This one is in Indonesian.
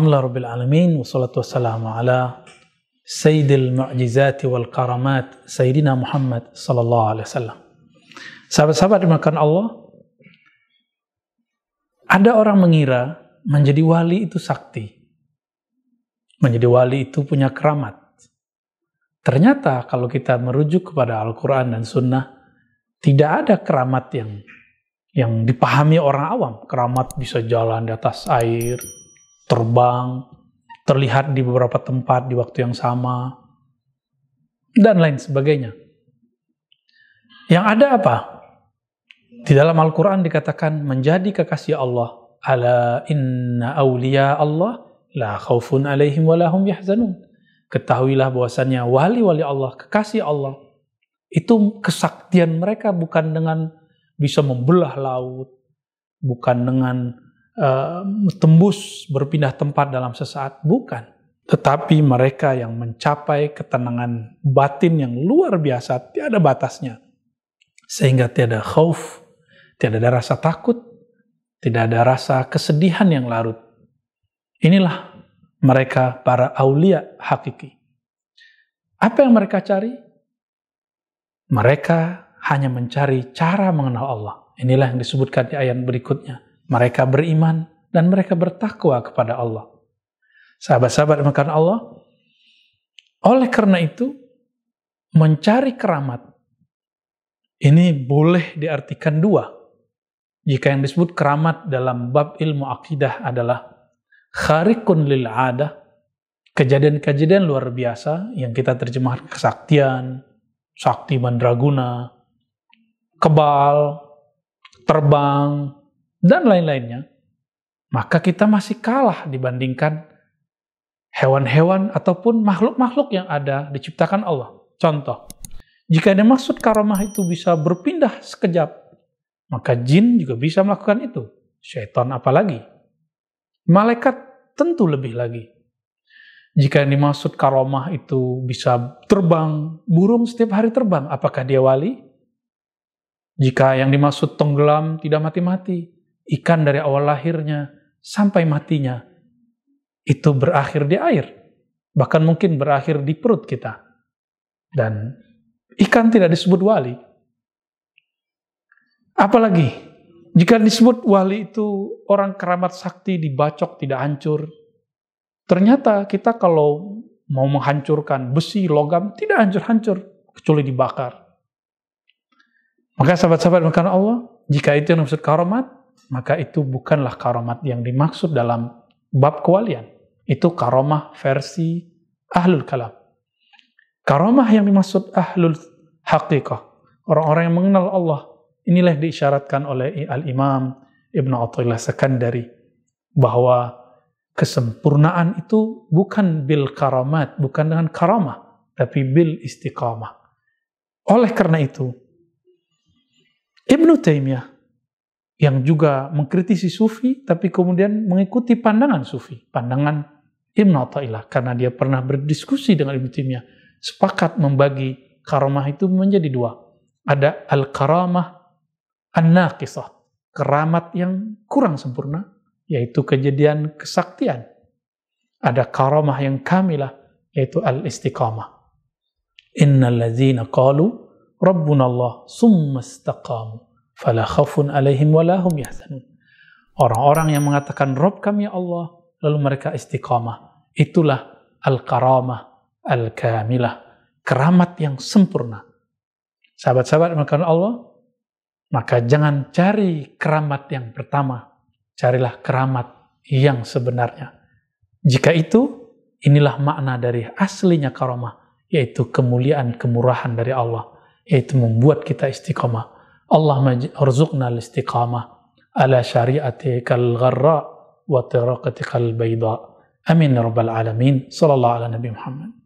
Alhamdulillah Rabbil Alamin Wassalatu wassalamu ala Sayyidil mu'jizati wal karamat Sayyidina Muhammad Sallallahu alaihi wasallam Sahabat-sahabat dimakan Allah Ada orang mengira Menjadi wali itu sakti Menjadi wali itu punya keramat Ternyata kalau kita merujuk kepada Al-Quran dan Sunnah, tidak ada keramat yang yang dipahami orang awam. Keramat bisa jalan di atas air, terbang, terlihat di beberapa tempat di waktu yang sama, dan lain sebagainya. Yang ada apa? Di dalam Al-Quran dikatakan menjadi kekasih Allah. Ala inna awliya Allah la khawfun alaihim walahum yahzanun. Ketahuilah bahwasannya wali-wali Allah, kekasih Allah, itu kesaktian mereka bukan dengan bisa membelah laut, bukan dengan uh, tembus berpindah tempat dalam sesaat, bukan. Tetapi mereka yang mencapai ketenangan batin yang luar biasa, tiada batasnya. Sehingga tiada khauf, tiada ada rasa takut, tidak ada rasa kesedihan yang larut. Inilah mereka para aulia hakiki. Apa yang mereka cari? Mereka hanya mencari cara mengenal Allah. Inilah yang disebutkan di ayat berikutnya. Mereka beriman dan mereka bertakwa kepada Allah. Sahabat-sahabat makan Allah, oleh karena itu mencari keramat ini boleh diartikan dua. Jika yang disebut keramat dalam bab ilmu akidah adalah kharikun lil ada kejadian-kejadian luar biasa yang kita terjemahkan kesaktian, sakti mandraguna, kebal, terbang, dan lain-lainnya, maka kita masih kalah dibandingkan hewan-hewan ataupun makhluk-makhluk yang ada diciptakan Allah. Contoh, jika ada maksud karamah itu bisa berpindah sekejap, maka jin juga bisa melakukan itu. Syaitan apalagi. Malaikat tentu lebih lagi. Jika yang dimaksud karomah itu bisa terbang, burung setiap hari terbang, apakah dia wali? Jika yang dimaksud tenggelam tidak mati-mati, ikan dari awal lahirnya sampai matinya itu berakhir di air, bahkan mungkin berakhir di perut kita. Dan ikan tidak disebut wali. Apalagi jika disebut wali itu orang keramat sakti dibacok tidak hancur. Ternyata kita kalau mau menghancurkan besi, logam, tidak hancur-hancur, kecuali dibakar. Maka sahabat-sahabat makan Allah, jika itu yang maksud karomat, maka itu bukanlah karomat yang dimaksud dalam bab kewalian. Itu karomah versi ahlul kalam. Karomah yang dimaksud ahlul hakikah. Orang-orang yang mengenal Allah. Inilah yang diisyaratkan oleh Al-Imam Ibn Atta'illah Sekandari. Bahwa kesempurnaan itu bukan bil karomat bukan dengan karomah tapi bil istiqamah. Oleh karena itu, Ibnu Taimiyah yang juga mengkritisi sufi tapi kemudian mengikuti pandangan sufi, pandangan Ibn Athaillah karena dia pernah berdiskusi dengan Ibnu Taimiyah, sepakat membagi karamah itu menjadi dua. Ada al-karamah an-naqisah, keramat yang kurang sempurna yaitu kejadian kesaktian. Ada karamah yang kamilah yaitu al-istiqamah. Innal ladzina qalu rabbuna summa istaqamu fala khafun alaihim wala hum yahzanun. Orang-orang yang mengatakan Rob kami ya Allah, lalu mereka istiqamah. Itulah al-karamah, al-kamilah, keramat yang sempurna. Sahabat-sahabat melakukan Allah, maka jangan cari keramat yang pertama, carilah keramat yang sebenarnya. Jika itu, inilah makna dari aslinya karamah, yaitu kemuliaan, kemurahan dari Allah, yaitu membuat kita istiqomah اللهم ارزقنا الاستقامة على شريعتك الغراء وطريقتك البيضاء أمين رب العالمين صلى الله على نبي محمد